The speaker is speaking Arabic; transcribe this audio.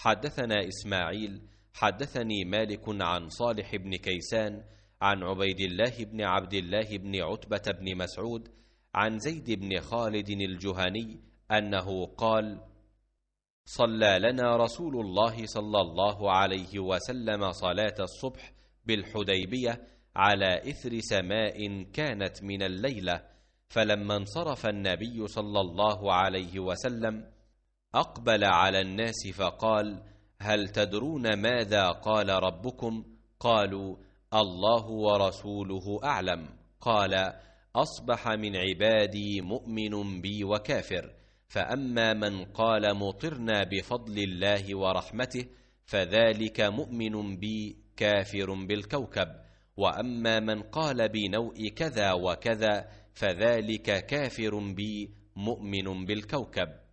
حدثنا إسماعيل حدثني مالك عن صالح بن كيسان عن عبيد الله بن عبد الله بن عتبة بن مسعود عن زيد بن خالد الجهني أنه قال صلى لنا رسول الله صلى الله عليه وسلم صلاة الصبح بالحديبية على إثر سماء كانت من الليلة فلما انصرف النبي صلى الله عليه وسلم اقبل على الناس فقال هل تدرون ماذا قال ربكم قالوا الله ورسوله اعلم قال اصبح من عبادي مؤمن بي وكافر فاما من قال مطرنا بفضل الله ورحمته فذلك مؤمن بي كافر بالكوكب واما من قال بنوء كذا وكذا فذلك كافر بي مؤمن بالكوكب